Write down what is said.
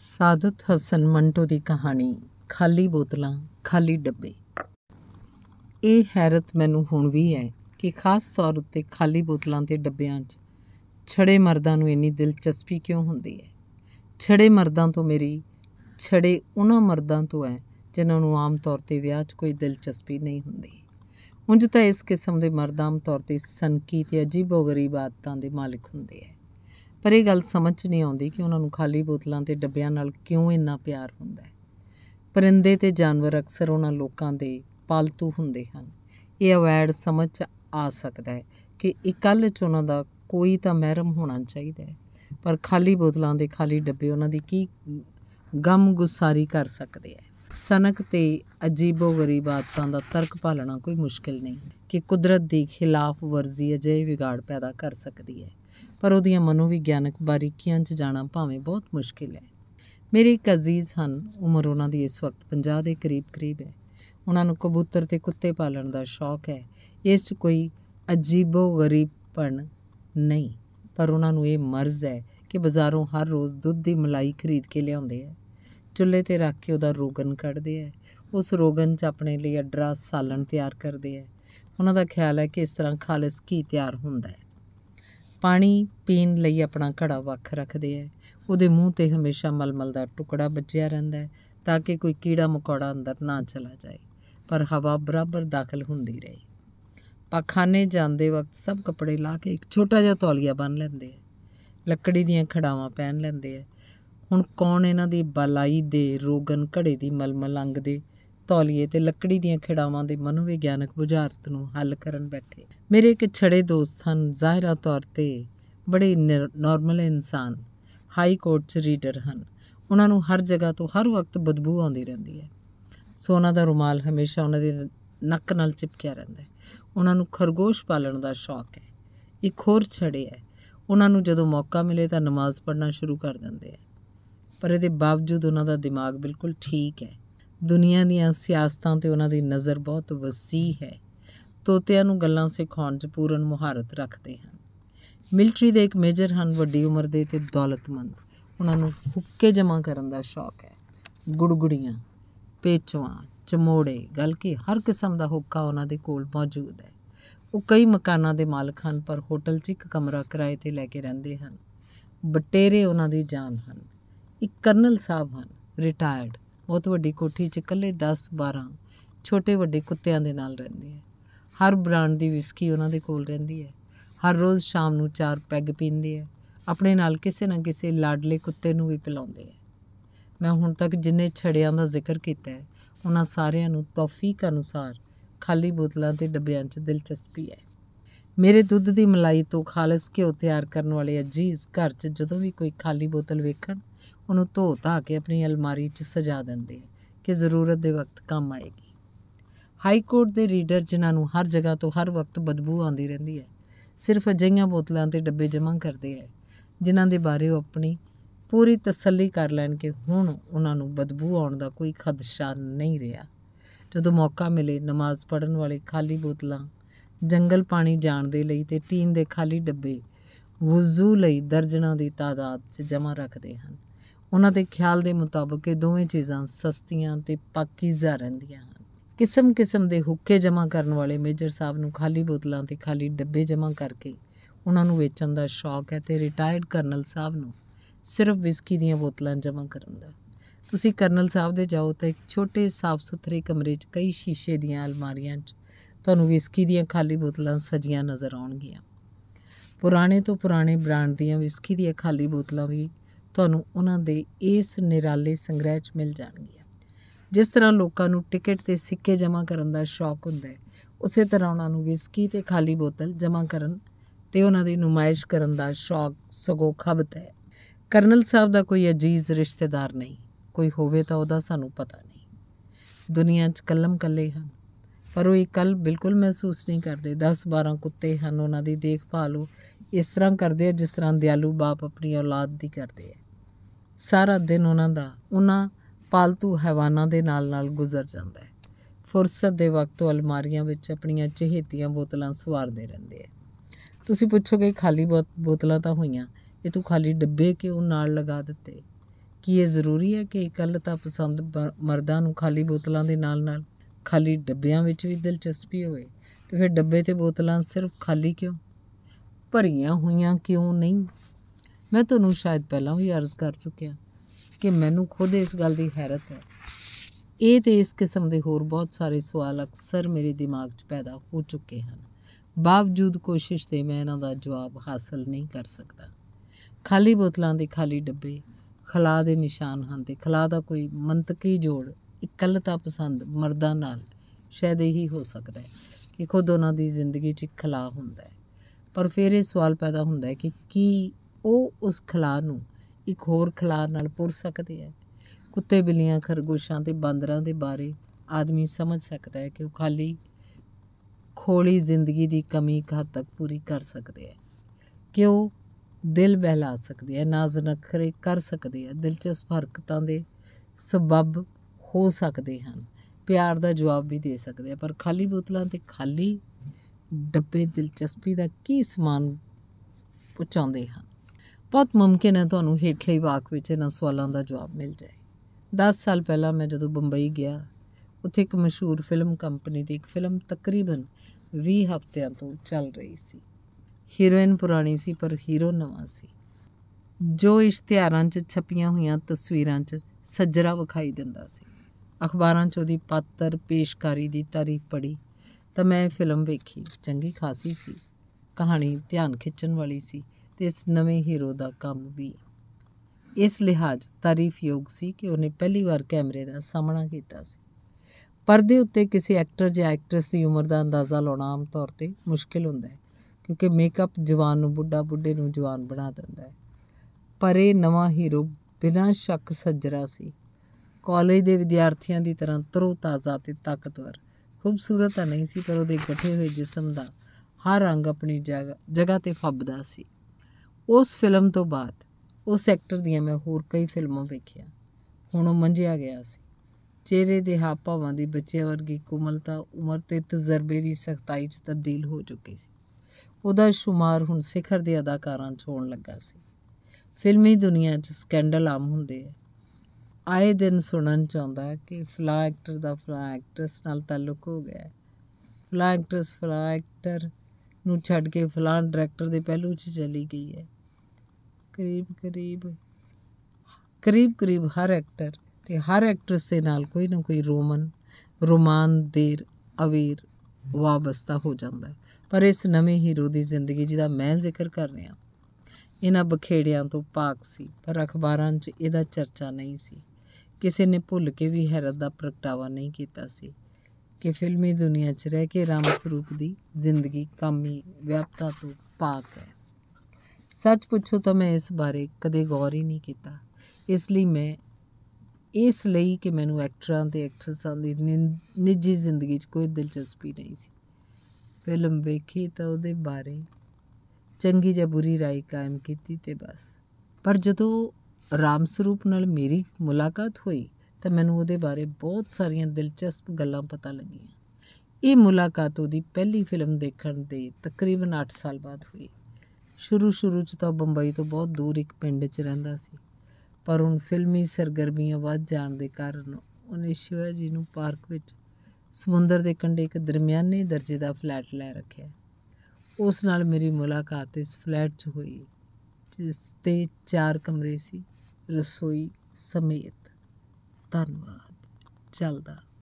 ਸਾਦਤ ਹਸਨ ਮੰਟੋ ਦੀ ਕਹਾਣੀ ਖਾਲੀ ਬੋਤਲਾਂ ਖਾਲੀ ਡੱਬੇ ਇਹ ਹੈਰਤ ਮੈਨੂੰ ਹੁਣ ਵੀ ਹੈ ਕਿ ਖਾਸ ਤੌਰ ਉੱਤੇ ਖਾਲੀ ਬੋਤਲਾਂ ਤੇ ਡੱਬਿਆਂ 'ਚ ਛੜੇ ਮਰਦਾਂ ਨੂੰ ਇੰਨੀ ਦਿਲਚਸਪੀ ਕਿਉਂ ਹੁੰਦੀ ਹੈ ਛੜੇ ਮਰਦਾਂ ਤੋਂ ਮੇਰੀ ਛੜੇ ਉਹਨਾਂ ਮਰਦਾਂ ਤੋਂ ਹੈ ਜਿਨ੍ਹਾਂ ਨੂੰ ਆਮ ਤੌਰ ਤੇ ਵਿਆਹ 'ਚ ਕੋਈ ਦਿਲਚਸਪੀ ਨਹੀਂ ਹੁੰਦੀ ਉਂਝ ਤਾਂ ਇਸ ਕਿਸਮ ਦੇ ਮਰਦ ਆਮ ਤੌਰ ਤੇ ਸੰਕੀ ਤੇ ਅਜੀਬੋ-ਗਰੀਬ ਆਦਤਾਂ ਦੇ ਮਾਲਕ ਹੁੰਦੇ ਹੈ ਪਰ ਇਹ ਗੱਲ ਸਮਝ ਨਹੀਂ ਆਉਂਦੀ ਕਿ ਉਹਨਾਂ ਨੂੰ ਖਾਲੀ ਬੋਤਲਾਂ ਤੇ ਡੱਬਿਆਂ ਨਾਲ ਕਿਉਂ ਇੰਨਾ ਪਿਆਰ ਹੁੰਦਾ ਹੈ ਪਰਿੰਦੇ ਤੇ ਜਾਨਵਰ ਅਕਸਰ ਉਹਨਾਂ ਲੋਕਾਂ ਦੇ ਪਾਲਤੂ ਹੁੰਦੇ ਹਨ ਇਹ ਅਵੈਡ ਸਮਝ ਆ ਸਕਦਾ ਹੈ ਕਿ ਇਕੱਲ 'ਚ ਉਹਨਾਂ ਦਾ ਕੋਈ ਤਾਂ ਮਹਿਰਮ ਹੋਣਾ ਚਾਹੀਦਾ ਹੈ ਪਰ ਖਾਲੀ ਬੋਤਲਾਂ ਦੇ ਖਾਲੀ ਡੱਬੇ ਉਹਨਾਂ ਦੀ ਕੀ ਗਮ ਗੁਸਾਰੀ ਕਰ ਸਕਦੇ ਹੈ ਸਨਕ ਤੇ ਅਜੀਬੋ ਗਰੀਬ ਆਤਾਂ ਦਾ ਤਰਕ ਪਾਲਣਾ ਕੋਈ ਮੁਸ਼ਕਿਲ ਨਹੀਂ ਕਿ ਕੁਦਰਤ ਦੇ ਖਿਲਾਫ ਵਰਜ਼ੀ ਅਜੇ ਵਿਗਾੜ ਪੈਦਾ ਕਰ ਸਕਦੀ ਹੈ ਪਰ ਉਹਦੀਆਂ ਮਨੋਵਿਗਿਆਨਕ ਬਾਰੀਕੀਆਂ 'ਚ ਜਾਣਾ ਭਾਵੇਂ ਬਹੁਤ ਮੁਸ਼ਕਿਲ ਹੈ ਮੇਰੇ ਇੱਕ ਅਜ਼ੀਜ਼ ਹਨ ਉਮਰ ਉਹਨਾਂ ਦੀ ਇਸ ਵਕਤ 50 ਦੇ ਕਰੀਬ-ਕਰੀਬ ਹੈ ਉਹਨਾਂ ਨੂੰ ਕਬੂਤਰ ਤੇ ਕੁੱਤੇ ਪਾਲਣ ਦਾ ਸ਼ੌਕ ਹੈ ਇਸ 'ਚ ਕੋਈ ਅਜੀਬੋ ਗਰੀਬਪਣ ਨਹੀਂ ਪਰ ਉਹਨਾਂ ਨੂੰ ਇਹ ਮਰਜ਼ ਹੈ ਕਿ ਬਾਜ਼ਾਰੋਂ ਹਰ ਰੋਜ਼ ਦੁੱਧ ਦੀ ਮਲਾਈ ਖਰੀਦ ਕੇ ਲਿਆਉਂਦੇ ਆ ਚੁੱਲ੍ਹੇ ਤੇ ਰੱਖ ਕੇ ਉਹਦਾ ਰੋਗਨ ਕੱਢਦੇ ਆ ਉਸ ਰੋਗਨ 'ਚ ਆਪਣੇ ਲਈ ਅਡਰਾ ਸਾਲਣ ਤਿਆਰ ਕਰਦੇ ਆ ਉਹਨਾਂ ਦਾ ਖਿਆਲ ਹੈ ਕਿ ਇਸ ਤਰ੍ਹਾਂ ਖਾਲਸ ਕੀ ਤਿਆਰ ਹੁੰਦਾ ਹੈ ਪਾਣੀ ਪੀਣ ਲਈ ਆਪਣਾ ਘੜਾ ਵੱਖ ਰੱਖਦੇ ਆ ਉਹਦੇ ਮੂੰਹ ਤੇ ਹਮੇਸ਼ਾ ਮਲਮਲ ਦਾ ਟੁਕੜਾ ਬੱਜਿਆ ਰਹਿੰਦਾ ਹੈ ਤਾਂ ਕਿ ਕੋਈ ਕੀੜਾ ਮਕੌੜਾ ਅੰਦਰ ਨਾ ਚਲਾ ਜਾਏ ਪਰ ਹਵਾ ਬਰਾਬਰ ਦਾਖਲ ਹੁੰਦੀ ਰਹੀ ਪਖਾਨੇ ਜਾਂਦੇ ਵਕਤ ਸਭ ਕੱਪੜੇ ਲਾ ਕੇ ਇੱਕ ਛੋਟਾ ਜਿਹਾ ਤੌਲੀਆ ਬੰਨ ਲੈਂਦੇ ਆ ਲੱਕੜੀ ਦੀਆਂ ਖੜਾਵਾਂ ਪਹਿਨ ਲੈਂਦੇ ਆ ਹੁਣ ਕੌਣ ਇਹਨਾਂ ਦੀ ਬਲਾਈ ਦੇ ਰੋਗਨ ਘੜੇ ਦੀ ਮਲਮਲ ਅੰਗ ਦੇ ਤੌਲੀਏ ਤੇ ਲੱਕੜੀ ਦੀਆਂ ਖਿਡਾਵਾਂ ਦੇ ਮਨੋਵਿਗਿਆਨਕ ਬੁਝਾਰਤ ਨੂੰ ਹੱਲ ਕਰਨ ਬੈਠੇ ਮੇਰੇ ਇੱਕ ਛੜੇ ਦੋਸਤ ਹਨ ਜ਼ਾਹਿਰਾ ਤੌਰ ਤੇ ਬੜੇ ਨਾਰਮਲ ਇਨਸਾਨ ਹਾਈ ਕੋਰਟ 'ਚ ਰੀਡਰ ਹਨ ਉਹਨਾਂ ਨੂੰ ਹਰ ਜਗ੍ਹਾ ਤੋਂ ਹਰ ਵਕਤ ਬਦਬੂ ਆਉਂਦੀ ਰਹਿੰਦੀ ਹੈ ਸੋ ਉਹਨਾਂ ਦਾ ਰੁਮਾਲ ਹਮੇਸ਼ਾ ਉਹਨਾਂ ਦੇ ਨੱਕ ਨਾਲ ਚਿਪਕਿਆ ਰਹਿੰਦਾ ਹੈ ਉਹਨਾਂ ਨੂੰ ਖਰਗੋਸ਼ ਪਾਲਣ ਦਾ ਸ਼ੌਕ ਹੈ ਇੱਕ ਹੋਰ ਛੜੇ ਹੈ ਉਹਨਾਂ ਨੂੰ ਜਦੋਂ ਮੌਕਾ ਮਿਲੇ ਤਾਂ ਨਮਾਜ਼ ਪੜ੍ਹਨਾ ਸ਼ੁਰੂ ਕਰ ਦਿੰਦੇ ਆ ਪਰ ਇਹਦੇ ਬਾਵਜੂਦ ਉਹਨਾਂ ਦਾ ਦਿਮਾਗ ਬਿਲਕੁਲ ਠੀਕ ਹੈ ਦੁਨੀਆ ਦੀਆਂ ਸਿਆਸਤਾਂ ਤੇ ਉਹਨਾਂ ਦੀ ਨਜ਼ਰ ਬਹੁਤ ਵਸੀ ਹੈ ਤੋਤਿਆਂ ਨੂੰ ਗੱਲਾਂ ਸਿਖਾਉਣ 'ਚ ਪੂਰਨ ਮੁਹਾਰਤ ਰੱਖਦੇ ਹਨ ਮਿਲਟਰੀ ਦੇ ਇੱਕ ਮੇਜਰ ਹਨ ਵੱਡੀ ਉਮਰ ਦੇ ਤੇ ਦੌਲਤਮੰਦ ਉਹਨਾਂ ਨੂੰ ਹੁੱਕੇ ਜਮ੍ਹਾਂ ਕਰਨ ਦਾ ਸ਼ੌਕ ਹੈ ਗੁੜਗੁੜੀਆਂ ਪੇਚਵਾਂ ਚਮੋੜੇ ਗੱਲ ਕੀ ਹਰ ਕਿਸਮ ਦਾ ਹੁੱਕਾ ਉਹਨਾਂ ਦੇ ਕੋਲ ਮੌਜੂਦ ਹੈ ਉਹ ਕਈ ਮਕਾਨਾਂ ਦੇ ਮਾਲਕ ਹਨ ਪਰ ਹੋਟਲ 'ਚ ਇੱਕ ਕਮਰਾ ਕਿਰਾਏ ਤੇ ਲੈ ਕੇ ਰਹਿੰਦੇ ਹਨ ਬਟੇਰੇ ਉਹਨਾਂ ਦੀ ਜਾਨ ਹਨ ਇੱਕ ਕਰਨਲ ਸਾਹਿਬ ਹਨ ਰਿਟਾਇਰਡ ਬਹੁਤ ਵੱਡੀ ਕੋਠੀ 'ਚ ਇਕੱਲੇ 10 12 ਛੋਟੇ ਵੱਡੇ ਕੁੱਤਿਆਂ ਦੇ ਨਾਲ ਰਹਿੰਦੇ ਹੈ ਹਰ ਬ੍ਰਾਂਡ ਦੀ ਵਿਸਕੀ ਉਹਨਾਂ ਦੇ ਕੋਲ ਰਹਿੰਦੀ ਹੈ ਹਰ ਰੋਜ਼ ਸ਼ਾਮ ਨੂੰ ਚਾਰ ਪੈਗ ਪੀਂਦੇ ਆ ਆਪਣੇ ਨਾਲ ਕਿਸੇ ਨਾ ਕਿਸੇ ਲਾਡਲੇ ਕੁੱਤੇ ਨੂੰ ਵੀ ਪਿਲਾਉਂਦੇ ਆ ਮੈਂ ਹੁਣ ਤੱਕ ਜਿੰਨੇ ਛੜਿਆਂ ਦਾ ਜ਼ਿਕਰ ਕੀਤਾ ਹੈ ਉਹਨਾਂ ਸਾਰਿਆਂ ਨੂੰ ਤੌਫੀਕ ਅਨੁਸਾਰ ਖਾਲੀ ਬੋਤਲਾਂ ਤੇ ਡੱਬਿਆਂ 'ਚ ਦਿਲਚਸਪੀ ਹੈ ਮੇਰੇ ਦੁੱਧ ਦੀ ਮਲਾਈ ਤੋਂ ਖਾਲਸ ਘਿਓ ਤਿਆਰ ਕਰਨ ਵਾਲੇ ਅਜੀਜ਼ ਘਰ 'ਚ ਜਦੋਂ ਵੀ ਕੋਈ ਖਾਲੀ ਬੋਤਲ ਵੇਖਣ ਉਹਨੂੰ ਧੋ ਧਾ ਕੇ ਆਪਣੀ ਅਲਮਾਰੀ 'ਚ ਸਜਾ ਦਿੰਦੇ ਆ ਕਿ ਜ਼ਰੂਰਤ ਦੇ ਵਕਤ ਕੰਮ ਆਏਗੀ ਹਾਈ ਕੋਰਟ ਦੇ ਰੀਡਰ ਜਿਨ੍ਹਾਂ ਨੂੰ ਹਰ ਜਗ੍ਹਾ ਤੋਂ ਹਰ ਵਕਤ ਬਦਬੂ ਆਉਂਦੀ ਰਹਿੰਦੀ ਹੈ ਸਿਰਫ ਅਜਈਆਂ ਬੋਤਲਾਂ ਤੇ ਡੱਬੇ ਜਮ੍ਹਾਂ ਕਰਦੇ ਹੈ ਜਿਨ੍ਹਾਂ ਦੇ ਬਾਰੇ ਉਹ ਆਪਣੀ ਪੂਰੀ ਤਸੱਲੀ ਕਰ ਲੈਣ ਕਿ ਹੁਣ ਉਹਨਾਂ ਨੂੰ ਬਦਬੂ ਆਉਣ ਦਾ ਕੋਈ ਖਦਸ਼ਾ ਨਹੀਂ ਰਿਹਾ ਜਦੋਂ ਮੌਕਾ ਮਿਲੇ ਨਮਾਜ਼ ਪੜਨ ਵਾਲੇ ਖਾਲੀ ਬੋਤਲਾਂ ਜੰਗਲ ਪਾਣੀ ਜਾਣ ਦੇ ਲਈ ਤੇ ਟੀਨ ਦੇ ਖਾਲੀ ਡੱਬੇ ਵੁਜ਼ੂ ਲਈ ਦਰਜਣਾ ਦੀ ਤਾਦਾਦ 'ਚ ਜਮ੍ਹਾਂ ਰੱਖਦੇ ਹਨ ਉਹਨਾਂ ਦੇ ਖਿਆਲ ਦੇ ਮੁਤਾਬਕ ਇਹ ਦੋਵੇਂ ਚੀਜ਼ਾਂ ਸਸਤੀਆਂ ਤੇ ਪਾਕੀਜ਼ਾ ਰਹਿੰਦੀਆਂ ਹਨ ਕਿਸਮ-ਕਿਸਮ ਦੇ ਹੁੱਕੇ ਜਮ੍ਹਾਂ ਕਰਨ ਵਾਲੇ ਮੇਜਰ ਸਾਹਿਬ ਨੂੰ ਖਾਲੀ ਬੋਤਲਾਂ ਤੇ ਖਾਲੀ ਡੱਬੇ ਜਮ੍ਹਾਂ ਕਰਕੇ ਉਹਨਾਂ ਨੂੰ ਵੇਚਣ ਦਾ ਸ਼ੌਕ ਹੈ ਤੇ ਰਿਟਾਇਰਡ ਕਰਨਲ ਸਾਹਿਬ ਨੂੰ ਸਿਰਫ ਵਿਸਕੀ ਦੀਆਂ ਬੋਤਲਾਂ ਜਮ੍ਹਾਂ ਕਰਨ ਦਾ ਤੁਸੀਂ ਕਰਨਲ ਸਾਹਿਬ ਦੇ ਜਾਓ ਤਾਂ ਇੱਕ ਛੋਟੇ ਸਾਫ਼ ਸੁਥਰੇ ਕਮਰੇ 'ਚ ਕਈ ਸ਼ੀਸ਼ੇ ਦੀਆਂ ਅਲਮਾਰੀਆਂ 'ਚ ਤੁਹਾਨੂੰ ਵਿਸਕੀ ਦੀਆਂ ਖਾਲੀ ਬੋਤਲਾਂ ਸਜੀਆਂ ਨਜ਼ਰ ਆਉਣਗੀਆਂ ਪੁਰਾਣੇ ਤੋਂ ਪੁਰਾਣੇ ਬ੍ਰਾਂਡ ਦੀਆਂ ਵਿਸਕੀ ਦੀਆਂ ਖਾਲੀ ਬੋਤਲਾਂ ਵੀ ਤੁਹਾਨੂੰ ਉਹਨਾਂ ਦੇ ਇਸ ਨਿਰਾਲੇ ਸੰਗ੍ਰਹਿ 'ਚ ਮਿਲ ਜਾਣਗੀਆਂ ਜਿਸ ਤਰ੍ਹਾਂ ਲੋਕਾਂ ਨੂੰ ਟਿਕਟ ਤੇ ਸਿੱਕੇ ਜਮ੍ਹਾਂ ਕਰਨ ਦਾ ਸ਼ੌਕ ਹੁੰਦਾ ਹੈ ਉਸੇ ਤਰ੍ਹਾਂ ਉਹਨਾਂ ਨੂੰ ਵਿਸਕੀ ਤੇ ਖਾਲੀ ਬੋਤਲ ਜਮ੍ਹਾਂ ਕਰਨ ਤੇ ਉਹਨਾਂ ਦੀ ਨੁਮਾਇਸ਼ ਕਰਨ ਦਾ ਸ਼ੌਕ ਸਗੋਂ ਖਬਤ ਹੈ ਕਰਨਲ ਸਾਹਿਬ ਦਾ ਕੋਈ ਅਜੀਜ਼ ਰਿਸ਼ਤੇਦਾਰ ਨਹੀਂ ਕੋਈ ਹੋਵੇ ਤਾਂ ਉਹਦਾ ਸਾਨੂੰ ਪਤਾ ਨਹੀਂ ਦੁਨੀਆ 'ਚ ਕਲਮ ਕੱਲੇ ਹਨ ਪਰ ਉਹ ਇਹ ਬਿਲਕੁਲ ਮਹਿਸੂਸ ਨਹੀਂ ਕਰਦੇ 10-12 ਕੁੱਤੇ ਹਨ ਉਹਨਾਂ ਦੀ ਦੇਖਭਾਲ ਉਹ ਇਸ ਤਰ੍ਹਾਂ ਕਰਦੇ ਆ ਜਿਸ ਤਰ੍ਹਾਂ ਦਿਆਲੂ ਬਾਪ ਆਪਣੀ ਔਲਾਦ ਦੀ ਕਰਦੇ ਆ ਸਾਰਾ ਦਿਨ ਉਹਨਾਂ ਦਾ ਉਹਨਾਂ ਪਾਲਤੂ ਹਯਵਾਨਾਂ ਦੇ ਨਾਲ-ਨਾਲ ਗੁਜ਼ਰ ਜਾਂਦਾ ਹੈ ਫੁਰਸਤ ਦੇ ਵਕਤ ਉਹ ਅਲਮਾਰੀਆਂ ਵਿੱਚ ਆਪਣੀਆਂ ਚਹੇਤੀਆਂ ਬੋਤਲਾਂ ਸਵਾਰਦੇ ਰਹਿੰਦੇ ਆ ਤੁਸੀਂ ਪੁੱਛੋਗੇ ਖਾਲੀ ਬੋਤਲਾਂ ਤਾਂ ਹੋਈਆਂ ਇਹ ਤੂੰ ਖਾਲੀ ਡੱਬੇ ਕਿਉਂ ਨਾਲ ਲਗਾ ਦਿੱਤੇ ਕੀ ਇਹ ਜ਼ਰੂਰੀ ਹੈ ਕਿ ਇਕੱਲਤਾ ਪਸੰਦ ਮਰਦਾਂ ਨੂੰ ਖਾਲੀ ਬੋਤਲਾਂ ਦੇ ਨਾਲ-ਨਾਲ ਖਾਲੀ ਡੱਬਿਆਂ ਵਿੱਚ ਵੀ ਦਿਲਚਸਪੀ ਹੋਵੇ ਤੇ ਫਿਰ ਡੱਬੇ ਤੇ ਬੋਤਲਾਂ ਸਿਰਫ ਖਾਲੀ ਕਿਉਂ ਭਰੀਆਂ ਹੋਈਆਂ ਕਿਉਂ ਨਹੀਂ ਮੈਂ ਤੁਹਾਨੂੰ ਸ਼ਾਇਦ ਪਹਿਲਾਂ ਵੀ ਅਰਜ਼ ਕਰ ਚੁੱਕਿਆ ਕਿ ਮੈਨੂੰ ਖੁਦ ਇਸ ਗੱਲ ਦੀ ਹੈਰਤ ਹੈ ਇਹ ਤੇ ਇਸ ਕਿਸਮ ਦੇ ਹੋਰ ਬਹੁਤ ਸਾਰੇ ਸਵਾਲ ਅਕਸਰ ਮੇਰੇ ਦਿਮਾਗ 'ਚ ਪੈਦਾ ਹੋ ਚੁੱਕੇ ਹਨ ਬਾਵਜੂਦ ਕੋਸ਼ਿਸ਼ ਤੇ ਮੈਂ ਇਹਨਾਂ ਦਾ ਜਵਾਬ ਹਾਸਲ ਨਹੀਂ ਕਰ ਸਕਦਾ ਖਾਲੀ ਬੋਤਲਾਂ ਦੇ ਖਾਲੀ ਡੱਬੇ ਖਲਾ ਦੇ ਨਿਸ਼ਾਨ ਹਨ ਤੇ ਖਲਾ ਦਾ ਕੋਈ ਮੰਤਕੀ ਜੋੜ ਇਕੱਲਤਾ ਪਸੰਦ ਮਰਦਾਂ ਨਾਲ ਸ਼ਾਇਦ ਇਹੀ ਹੋ ਸਕਦਾ ਹੈ ਕਿ ਖੁਦ ਉਹਨਾਂ ਦੀ ਜ਼ਿੰਦਗੀ 'ਚ ਖਲਾ ਹੁੰਦਾ ਹੈ ਪਰ ਫਿਰ ਇਹ ਸਵਾਲ ਪੈਦਾ ਹੁੰਦਾ ਹੈ ਕਿ ਕੀ ਉਹ ਉਸ ਖਲਾ ਨੂੰ ਇੱਕ ਹੋਰ ਖਲਾ ਨਾਲ ਪੁਰ ਸਕਦੇ ਆ ਕੁੱਤੇ ਬਿੱਲੀਆਂ ਖਰਗੋਸ਼ਾਂ ਤੇ ਬਾਂਦਰਾਂ ਦੇ ਬਾਰੇ ਆਦਮੀ ਸਮਝ ਸਕਦਾ ਹੈ ਕਿ ਉਹ ਖਾਲੀ ਖੋਲੀ ਜ਼ਿੰਦਗੀ ਦੀ ਕਮੀ ਘਾਤ ਤੱਕ ਪੂਰੀ ਕਰ ਸਕਦੇ ਆ ਕਿ ਉਹ ਦਿਲ ਬਹਿਲਾ ਸਕਦੇ ਆ ਨਾਜ਼ ਨਖਰੇ ਕਰ ਸਕਦੇ ਆ ਦਿਲਚਸਪ ਹਰਕਤਾਂ ਦੇ ਸਬਬ ਹੋ ਸਕਦੇ ਹਨ ਪਿਆਰ ਦਾ ਜਵਾਬ ਵੀ ਦੇ ਸਕਦੇ ਆ ਪਰ ਖਾਲੀ ਬੋਤਲਾਂ ਤੇ ਖਾਲੀ ਡੱਬੇ ਦਿਲਚਸਪੀ ਦਾ ਕੀ ਸਮਾਨ ਪਹੁੰਚਾਉਂਦੇ ਹਨ ਬਹੁਤ ਮੁਮਕਿਨ ਹੈ ਤੁਹਾਨੂੰ ਹੇਠਲੇ ਵਾਕ ਵਿੱਚ ਇਹਨਾਂ ਸਵਾਲਾਂ ਦਾ ਜਵਾਬ ਮਿਲ ਜਾਏ 10 ਸਾਲ ਪਹਿਲਾਂ ਮੈਂ ਜਦੋਂ ਬੰਬਈ ਗਿਆ ਉੱਥੇ ਇੱਕ ਮਸ਼ਹੂਰ ਫਿਲਮ ਕੰਪਨੀ ਦੀ ਇੱਕ ਫਿਲਮ ਤਕਰੀਬਨ 20 ਹਫ਼ਤਿਆਂ ਤੋਂ ਚੱਲ ਰਹੀ ਸੀ ਹੀਰੋਇਨ ਪੁਰਾਣੀ ਸੀ ਪਰ ਹੀਰੋ ਨਵਾਂ ਸੀ ਜੋ ਇਸ਼ਤਿਹਾਰਾਂ 'ਚ ਛਪੀਆਂ ਹੋਈਆਂ ਤਸਵੀਰਾਂ 'ਚ ਸੱਜਰਾ ਵਿਖਾਈ ਦਿੰਦਾ ਸੀ ਅਖਬਾਰਾਂ 'ਚ ਉਹਦੀ ਪਾਤਰ ਪੇਸ਼ਕਾਰੀ ਦੀ ਤਾਰੀਫ ਪੜੀ ਤਾਂ ਮੈਂ ਫਿਲਮ ਵੇਖੀ ਚੰਗੀ ਖਾਸੀ ਸੀ ਕਹਾਣੀ ਧਿਆਨ ਖਿੱਚਣ ਵਾਲੀ ਸੀ ਤੇ ਇਸ ਨਵੇਂ ਹੀਰੋ ਦਾ ਕੰਮ ਵੀ ਇਸ ਲਿਹਾਜ਼ ਤਾਰੀਫਯੋਗ ਸੀ ਕਿ ਉਹਨੇ ਪਹਿਲੀ ਵਾਰ ਕੈਮਰੇ ਦਾ ਸਾਹਮਣਾ ਕੀਤਾ ਸੀ ਪਰਦੇ ਉੱਤੇ ਕਿਸੇ ਐਕਟਰ ਜਾਂ ਐਕਟ੍ਰੈਸ ਦੀ ਉਮਰ ਦਾ ਅੰਦਾਜ਼ਾ ਲਾਉਣਾ ਆਮ ਤੌਰ ਤੇ ਮੁਸ਼ਕਿਲ ਹੁੰਦਾ ਹੈ ਕਿਉਂਕਿ ਮੇਕਅਪ ਜਵਾਨ ਨੂੰ ਬੁੱਢਾ ਬੁੱਢੇ ਨੂੰ ਜਵਾਨ ਬਣਾ ਦਿੰਦਾ ਹੈ ਪਰ ਇਹ ਨਵਾਂ ਹੀਰੋ ਬਿਨਾਂ ਸ਼ੱਕ ਸੱਜਰਾ ਸੀ ਕਾਲਜ ਦੇ ਵਿਦਿਆਰਥੀਆਂ ਦੀ ਤਰ੍ਹਾਂ ਤਰੋ ਤਾਜ਼ਾ ਤੇ ਤਾਕਤਵਰ ਖੂਬਸੂਰਤ ਨਹੀਂ ਸੀ ਪਰ ਉਹਦੇ ਗੱਠੇ ਹੋਏ ਜਿਸਮ ਦਾ ਹਰ ਅੰਗ ਆਪਣੀ ਜਗ੍ਹਾ ਤੇ ਫੱਬਦਾ ਸੀ ਉਸ ਫਿਲਮ ਤੋਂ ਬਾਅਦ ਉਸ ਐਕਟਰ ਦੀਆਂ ਮੈਂ ਹੋਰ ਕਈ ਫਿਲਮਾਂ ਵੇਖੀਆਂ ਹੁਣ ਉਹ ਮੰਝਿਆ ਗਿਆ ਸੀ ਚਿਹਰੇ ਦੇ ਹਾਵ ਭਾਵਾਂ ਦੀ ਬੱਚੇ ਵਰਗੀ ਕੋਮਲਤਾ ਉਮਰ ਤੇ ਤਜਰਬੇ ਦੀ ਸਖਤਾਈ 'ਚ ਤਬਦੀਲ ਹੋ ਚੁੱਕੀ ਸੀ ਉਹਦਾ ਸ਼ੁਮਾਰ ਹੁਣ ਸਿਖਰ ਦੇ ਅਦਾਕਾਰਾਂ 'ਚ ਹੋਣ ਲੱਗਾ ਸੀ ਫਿਲਮੀ ਦੁਨੀਆ 'ਚ ਸਕੈਂਡਲ ਆਮ ਹੁੰਦੇ ਆ ਆਏ ਦਿਨ ਸੁਣਨ ਚ ਆਉਂਦਾ ਕਿ ਫਲਾ ਐਕਟਰ ਦਾ ਫਲਾ ਐਕਟਰਸ ਨਾਲ ਤਾਲੁਕ ਹੋ ਗਿਆ ਫਲਾ ਐਕਟਰਸ ਫਲਾ ਐਕਟਰ ਨੂੰ ਛੱਡ ਕੇ ਫਲਾ ਡਾਇਰੈਕਟਰ ਦੇ ਪਹਿਲੂ 'ਚ ਚਲੀ ਗਈ ਹੈ ਕਰੀਬ ਕਰੀਬ ਕਰੀਬ ਕਰੀਬ ਹਰ ਐਕਟਰ ਤੇ ਹਰ ਐਕਟਰਸ ਦੇ ਨਾਲ ਕੋਈ ਨਾ ਕੋਈ ਰੋਮਨ ਰੋਮਾਨ ਦੇਰ ਅਵੀਰ ਵਾਬਸਤਾ ਹੋ ਜਾਂਦਾ ਪਰ ਇਸ ਨਵੇਂ ਹੀਰੋ ਦੀ ਜ਼ਿੰਦਗੀ ਜਿਹਦਾ ਮੈਂ ਜ਼ਿਕਰ ਕਰ ਰਿਹਾ ਇਹਨਾਂ ਬਖੇੜਿਆਂ ਤੋਂ ਪਾਕ ਸੀ ਪਰ ਅਖਬਾਰਾਂ 'ਚ ਇਹਦਾ ਚਰਚਾ ਨਹੀਂ ਸੀ ਕਿਸੇ ਨੇ ਭੁੱਲ ਕੇ ਵੀ ਹੈਰਤ ਦਾ ਪ੍ਰਗਟਾਵਾ ਨਹੀਂ ਕੀਤਾ ਸੀ ਕਿ ਫਿਲਮੀ ਦੁਨੀਆ 'ਚ ਰਹਿ ਕੇ ਰਾਮ ਸਰੂਪ ਦੀ ਜ਼ਿੰਦਗੀ ਕਾਮੀ ਵਿਆਪਤਾ ਤੋਂ ਪਾਕ ਹੈ ਸੱਚ ਪੁੱਛੋ ਤਾਂ ਮੈਂ ਇਸ ਬਾਰੇ ਕਦੇ ਗੌਰ ਹੀ ਨਹੀਂ ਕੀਤਾ ਇਸ ਲਈ ਮੈਂ ਇਸ ਲਈ ਕਿ ਮੈਨੂੰ ਐਕਟਰਾਂ ਤੇ ਐਕਟਰਸਾਂ ਦੀ ਨਿੱਜੀ ਜ਼ਿੰਦਗੀ 'ਚ ਕੋਈ ਦਿਲਚਸਪੀ ਨਹੀਂ ਸੀ ਫਿਲਮ ਵੇਖੀ ਤਾਂ ਉਹਦੇ ਬਾਰੇ ਚੰਗੀ ਜਾਂ ਬੁਰੀ رائے ਕਾਇਮ ਕੀਤੀ ਤੇ ਬਸ ਪਰ ਜਦੋਂ ਰਾਮ ਸਰੂਪ ਨਾਲ ਮੇਰੀ ਮੁਲਾਕਾਤ ਹੋਈ ਤਾਂ ਮੈਨੂੰ ਉਹਦੇ ਬਾਰੇ ਬਹੁਤ ਸਾਰੀਆਂ ਦਿਲਚਸਪ ਗੱਲਾਂ ਪਤਾ ਲੱਗੀਆਂ ਇਹ ਮੁਲਾਕਾਤ ਉਹਦੀ ਪਹਿਲੀ ਫਿਲਮ ਦੇਖਣ ਦੇ ਤਕਰੀਬਨ 8 ਸਾਲ ਬਾਅਦ ਹੋਈ ਸ਼ੁਰੂ ਸ਼ੁਰੂ 'ਚ ਤਾਂ ਬੰਬਈ ਤੋਂ ਬਹੁਤ ਦੂਰ ਇੱਕ ਪਿੰਡ 'ਚ ਰਹਿੰਦਾ ਸੀ ਪਰ ਹੁਣ ਫਿਲਮੀ ਸਰਗਰਮੀਆਂ ਵੱਧ ਜਾਣ ਦੇ ਕਾਰਨ ਉਹਨੇ ਸ਼ਿਵਾਜੀ ਨੂੰ ਪਾਰਕ ਵਿੱਚ ਸਮੁੰਦਰ ਦੇ ਕੰਢੇ ਇੱਕ ਦਰਮਿਆਨੇ ਦਰਜੇ ਦਾ ਫਲੈਟ ਲੈ ਰੱਖਿਆ ਉਸ ਨਾਲ ਮੇਰੀ ਮੁਲਾਕਾਤ ਇਸ ਫਲੈਟ 'ਚ ਹੋਈ ਜਿਸ ਤੇ ਚਾਰ ਕਮਰੇ ਸੀ ਰਸੋਈ ਸਮੇਤ ਧੰਨਵਾਦ ਚੱਲਦਾ